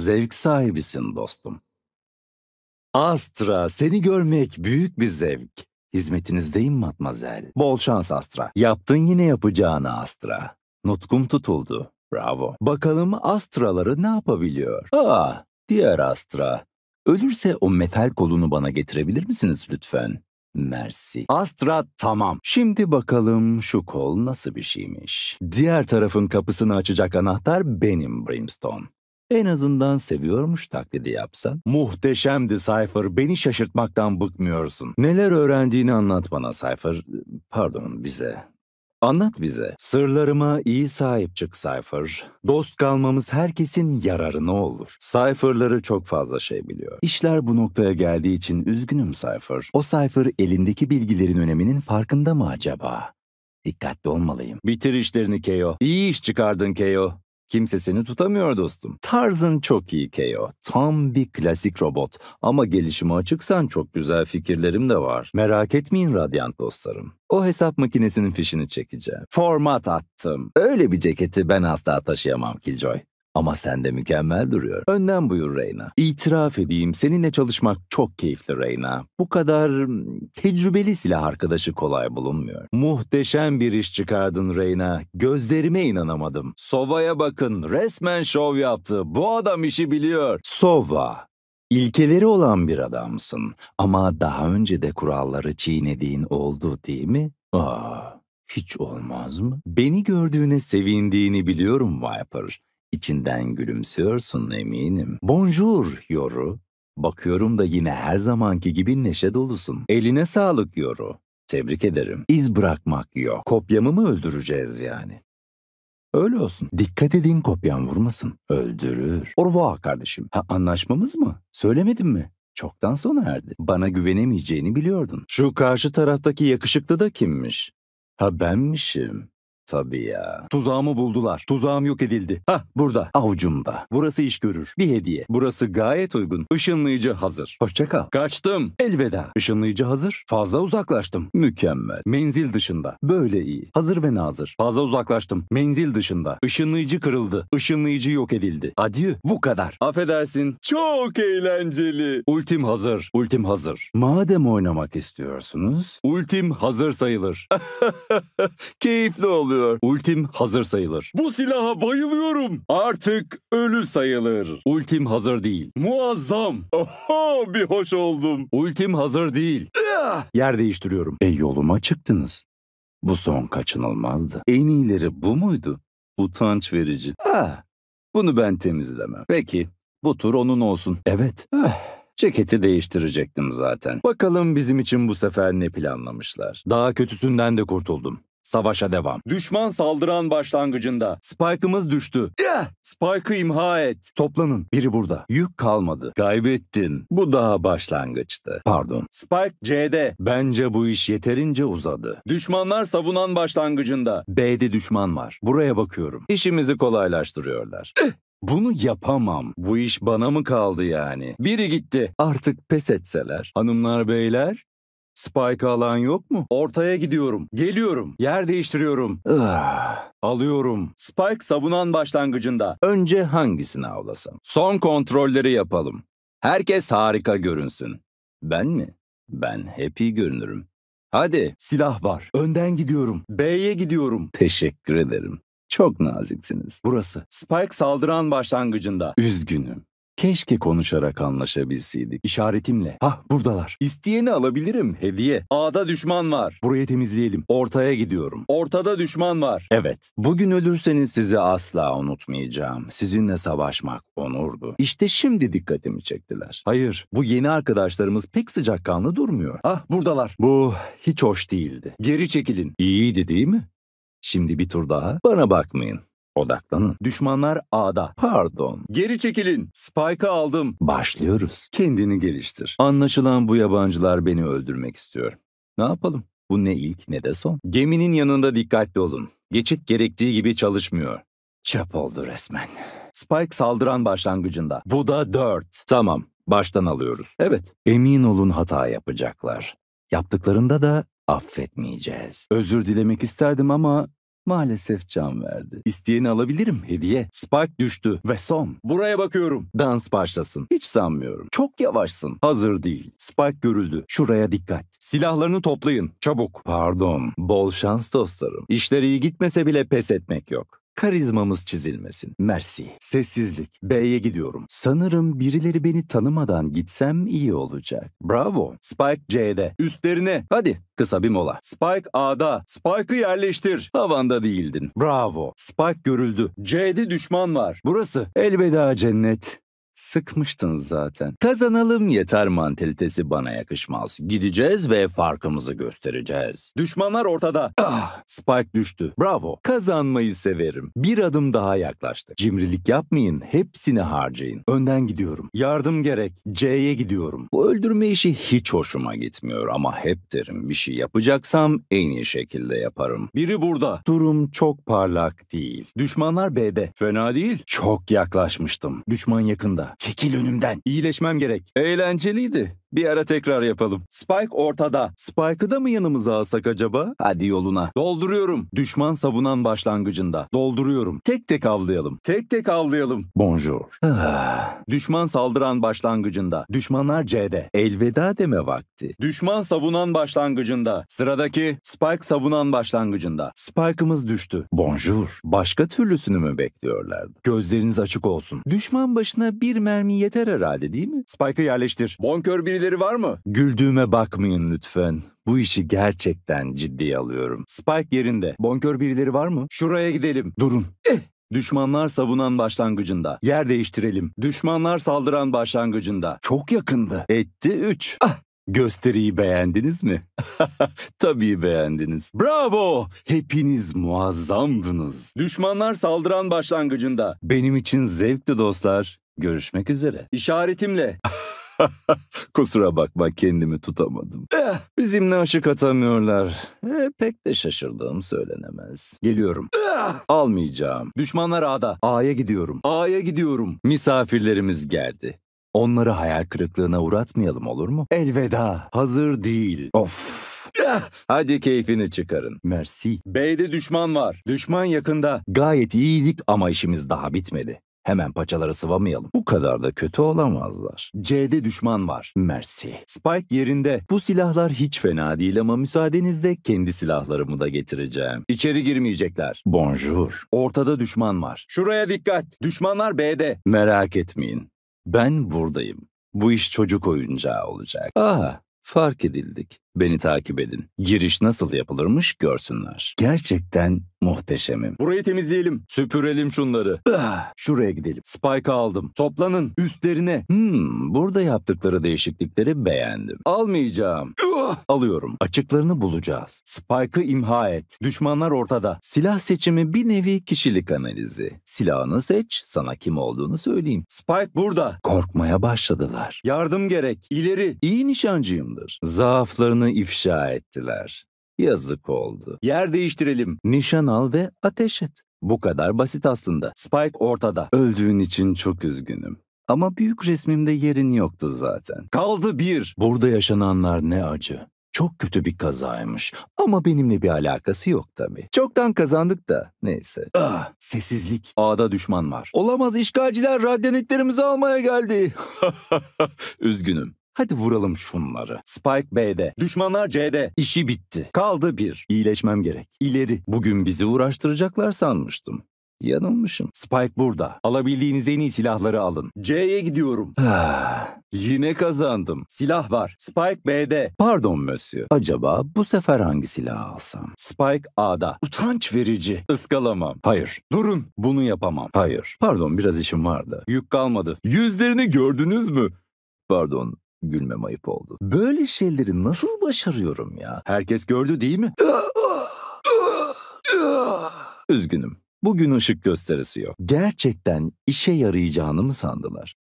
Zevk sahibisin dostum. Astra, seni görmek büyük bir zevk. Hizmetinizdeyim Matmazel. Bol şans Astra. Yaptın yine yapacağını Astra. Nutkum tutuldu. Bravo. Bakalım Astraları ne yapabiliyor? Aa, ah, diğer Astra. Ölürse o metal kolunu bana getirebilir misiniz lütfen? Mersi. Astra tamam. Şimdi bakalım şu kol nasıl bir şeymiş. Diğer tarafın kapısını açacak anahtar benim Brimstone. En azından seviyormuş taklidi yapsan. Muhteşemdi Cypher. Beni şaşırtmaktan bıkmıyorsun. Neler öğrendiğini anlat bana Cypher. Pardon bize. Anlat bize. Sırlarıma iyi sahip çık Cypher. Dost kalmamız herkesin yararına olur. Cypher'ları çok fazla şey biliyor. İşler bu noktaya geldiği için üzgünüm Cypher. O Cypher elindeki bilgilerin öneminin farkında mı acaba? Dikkatli olmalıyım. Bitir işlerini Keo. İyi iş çıkardın Keo. Kimse seni tutamıyor dostum. Tarzın çok iyi Keo. Tam bir klasik robot. Ama gelişime açıksan çok güzel fikirlerim de var. Merak etmeyin Radiant dostlarım. O hesap makinesinin fişini çekeceğim. Format attım. Öyle bir ceketi ben asla taşıyamam Killjoy. Ama sen de mükemmel duruyor. Önden buyur Reyna. İtiraf edeyim seninle çalışmak çok keyifli Reyna. Bu kadar tecrübeli silah arkadaşı kolay bulunmuyor. Muhteşem bir iş çıkardın Reyna. Gözlerime inanamadım. Sova'ya bakın resmen şov yaptı. Bu adam işi biliyor. Sova. İlkeleri olan bir adamsın ama daha önce de kuralları çiğnediğin oldu değil mi? Aa, hiç olmaz mı? Beni gördüğüne sevindiğini biliyorum Viper. İçinden gülümsüyorsun eminim. Bonjour Yoru. Bakıyorum da yine her zamanki gibi neşe dolusun. Eline sağlık Yoru. Tebrik ederim. İz bırakmak yok. Kopyamı mı öldüreceğiz yani? Öyle olsun. Dikkat edin kopyan vurmasın. Öldürür. Orva kardeşim. Ha anlaşmamız mı? Söylemedim mi? Çoktan sona erdi. Bana güvenemeyeceğini biliyordun. Şu karşı taraftaki yakışıklı da kimmiş? Ha benmişim. Tabii ya. Tuzağımı buldular. Tuzağım yok edildi. Hah burada. Avucumda. Burası iş görür. Bir hediye. Burası gayet uygun. Işınlayıcı hazır. Hoşçakal. Kaçtım. Elveda. Işınlayıcı hazır. Fazla uzaklaştım. Mükemmel. Menzil dışında. Böyle iyi. Hazır ve nazır. Fazla uzaklaştım. Menzil dışında. Işınlayıcı kırıldı. Işınlayıcı yok edildi. Adieu. Bu kadar. Affedersin. Çok eğlenceli. Ultim hazır. Ultim hazır. Madem oynamak istiyorsunuz. Ultim hazır sayılır. Keyifli olur kullanılıyor. Ultim hazır sayılır. Bu silaha bayılıyorum. Artık ölü sayılır. Ultim hazır değil. Muazzam. Oho bir hoş oldum. Ultim hazır değil. Yer değiştiriyorum. E yoluma çıktınız. Bu son kaçınılmazdı. En iyileri bu muydu? Utanç verici. Ah, bunu ben temizlemem. Peki, bu tur onun olsun. Evet. Ah. Ceketi değiştirecektim zaten. Bakalım bizim için bu sefer ne planlamışlar. Daha kötüsünden de kurtuldum. Savaşa devam. Düşman saldıran başlangıcında. Spike'ımız düştü. Yeah! Spike'ı imha et. Toplanın. Biri burada. Yük kalmadı. Kaybettin. Bu daha başlangıçtı. Pardon. Spike C'de. Bence bu iş yeterince uzadı. Düşmanlar savunan başlangıcında. B'de düşman var. Buraya bakıyorum. İşimizi kolaylaştırıyorlar. Eh! Bunu yapamam. Bu iş bana mı kaldı yani? Biri gitti. Artık pes etseler. Hanımlar beyler Spike alan yok mu? Ortaya gidiyorum. Geliyorum. Yer değiştiriyorum. Ah. alıyorum. Spike savunan başlangıcında. Önce hangisini avlasam? Son kontrolleri yapalım. Herkes harika görünsün. Ben mi? Ben happy görünürüm. Hadi. Silah var. Önden gidiyorum. B'ye gidiyorum. Teşekkür ederim. Çok naziksiniz. Burası. Spike saldıran başlangıcında. Üzgünüm. Keşke konuşarak anlaşabilseydik. İşaretimle. Hah buradalar. İsteyeni alabilirim. Hediye. A'da düşman var. Burayı temizleyelim. Ortaya gidiyorum. Ortada düşman var. Evet. Bugün ölürseniz sizi asla unutmayacağım. Sizinle savaşmak onurdu. İşte şimdi dikkatimi çektiler. Hayır. Bu yeni arkadaşlarımız pek sıcakkanlı durmuyor. Ah buradalar. Bu hiç hoş değildi. Geri çekilin. İyiydi değil mi? Şimdi bir tur daha. Bana bakmayın. Odaklanın. Düşmanlar A'da. Pardon. Geri çekilin. Spike'ı aldım. Başlıyoruz. Kendini geliştir. Anlaşılan bu yabancılar beni öldürmek istiyor. Ne yapalım? Bu ne ilk ne de son. Geminin yanında dikkatli olun. Geçit gerektiği gibi çalışmıyor. Çöp oldu resmen. Spike saldıran başlangıcında. Bu da dört. Tamam. Baştan alıyoruz. Evet. Emin olun hata yapacaklar. Yaptıklarında da affetmeyeceğiz. Özür dilemek isterdim ama Maalesef can verdi. İsteyeni alabilirim hediye. Spike düştü ve son. Buraya bakıyorum. Dans başlasın. Hiç sanmıyorum. Çok yavaşsın. Hazır değil. Spike görüldü. Şuraya dikkat. Silahlarını toplayın. Çabuk. Pardon. Bol şans dostlarım. İşleri iyi gitmese bile pes etmek yok. Karizmamız çizilmesin. Mersi. Sessizlik. B'ye gidiyorum. Sanırım birileri beni tanımadan gitsem iyi olacak. Bravo. Spike C'de. Üstlerine. Hadi. Kısa bir mola. Spike A'da. Spike'ı yerleştir. Havanda değildin. Bravo. Spike görüldü. C'de düşman var. Burası. Elveda cennet. Sıkmıştın zaten. Kazanalım yeter mantalitesi bana yakışmaz. Gideceğiz ve farkımızı göstereceğiz. Düşmanlar ortada. Ah, Spike düştü. Bravo. Kazanmayı severim. Bir adım daha yaklaştık. Cimrilik yapmayın. Hepsini harcayın. Önden gidiyorum. Yardım gerek. C'ye gidiyorum. Bu öldürme işi hiç hoşuma gitmiyor ama hep derim bir şey yapacaksam en iyi şekilde yaparım. Biri burada. Durum çok parlak değil. Düşmanlar B'de. Fena değil. Çok yaklaşmıştım. Düşman yakında. Çekil önümden. İyileşmem gerek. Eğlenceliydi. Bir ara tekrar yapalım. Spike ortada. Spike'ı da mı yanımıza alsak acaba? Hadi yoluna. Dolduruyorum. Düşman savunan başlangıcında. Dolduruyorum. Tek tek avlayalım. Tek tek avlayalım. Bonjour. Ah. Düşman saldıran başlangıcında. Düşmanlar C'de. Elveda deme vakti. Düşman savunan başlangıcında. Sıradaki Spike savunan başlangıcında. Spike'ımız düştü. Bonjour. Başka türlüsünü mü bekliyorlardı? Gözleriniz açık olsun. Düşman başına bir mermi yeter herhalde değil mi? Spike'ı yerleştir. Bonkör biri tavsiyeleri var mı? Güldüğüme bakmayın lütfen. Bu işi gerçekten ciddiye alıyorum. Spike yerinde. Bonkör birileri var mı? Şuraya gidelim. Durun. Eh. Düşmanlar savunan başlangıcında. Yer değiştirelim. Düşmanlar saldıran başlangıcında. Çok yakındı. Etti 3. Ah. Gösteriyi beğendiniz mi? Tabii beğendiniz. Bravo! Hepiniz muazzamdınız. Düşmanlar saldıran başlangıcında. Benim için zevkti dostlar. Görüşmek üzere. İşaretimle. Kusura bakma kendimi tutamadım. Eh, bizimle aşık atamıyorlar. Eh, pek de şaşırdığım söylenemez. Geliyorum. Eh, almayacağım. Düşmanlar A'da. A'ya gidiyorum. A'ya gidiyorum. Misafirlerimiz geldi. Onları hayal kırıklığına uğratmayalım olur mu? Elveda. Hazır değil. Of. Eh, hadi keyfini çıkarın. Merci. Beyde düşman var. Düşman yakında. Gayet iyiydik ama işimiz daha bitmedi. Hemen paçaları sıvamayalım. Bu kadar da kötü olamazlar. C'de düşman var. Mersi. Spike yerinde. Bu silahlar hiç fena değil ama müsaadenizle kendi silahlarımı da getireceğim. İçeri girmeyecekler. Bonjour. Ortada düşman var. Şuraya dikkat. Düşmanlar B'de. Merak etmeyin. Ben buradayım. Bu iş çocuk oyuncağı olacak. Aha, fark edildik. Beni takip edin. Giriş nasıl yapılırmış görsünler. Gerçekten muhteşemim. Burayı temizleyelim. Süpürelim şunları. Ah, şuraya gidelim. Spike aldım. Toplanın. Üstlerine. Hmm, burada yaptıkları değişiklikleri beğendim. Almayacağım. Alıyorum. Açıklarını bulacağız. Spike'ı imha et. Düşmanlar ortada. Silah seçimi bir nevi kişilik analizi. Silahını seç, sana kim olduğunu söyleyeyim. Spike burada. Korkmaya başladılar. Yardım gerek. İleri. İyi nişancıyımdır. Zaaflarını ifşa ettiler. Yazık oldu. Yer değiştirelim. Nişan al ve ateş et. Bu kadar basit aslında. Spike ortada. Öldüğün için çok üzgünüm. Ama büyük resmimde yerin yoktu zaten. Kaldı bir. Burada yaşananlar ne acı. Çok kötü bir kazaymış ama benimle bir alakası yok tabii. Çoktan kazandık da neyse. Ah, sessizlik. Ağda düşman var. Olamaz işgalciler radyanitlerimizi almaya geldi. Üzgünüm. Hadi vuralım şunları. Spike B'de. Düşmanlar C'de. İşi bitti. Kaldı bir. İyileşmem gerek. İleri. Bugün bizi uğraştıracaklar sanmıştım. Yanılmışım. Spike burada. Alabildiğiniz en iyi silahları alın. C'ye gidiyorum. Ah. Yine kazandım. Silah var. Spike B'de. Pardon Monsieur. Acaba bu sefer hangi silah alsam? Spike A'da. Utanç verici. Iskalamam. Hayır. Durun. Bunu yapamam. Hayır. Pardon biraz işim vardı. Yük kalmadı. Yüzlerini gördünüz mü? Pardon gülmem ayıp oldu. Böyle şeyleri nasıl başarıyorum ya? Herkes gördü değil mi? Ah, ah, Üzgünüm. Bugün ışık gösterisi yok. Gerçekten işe yarayacağını mı sandılar?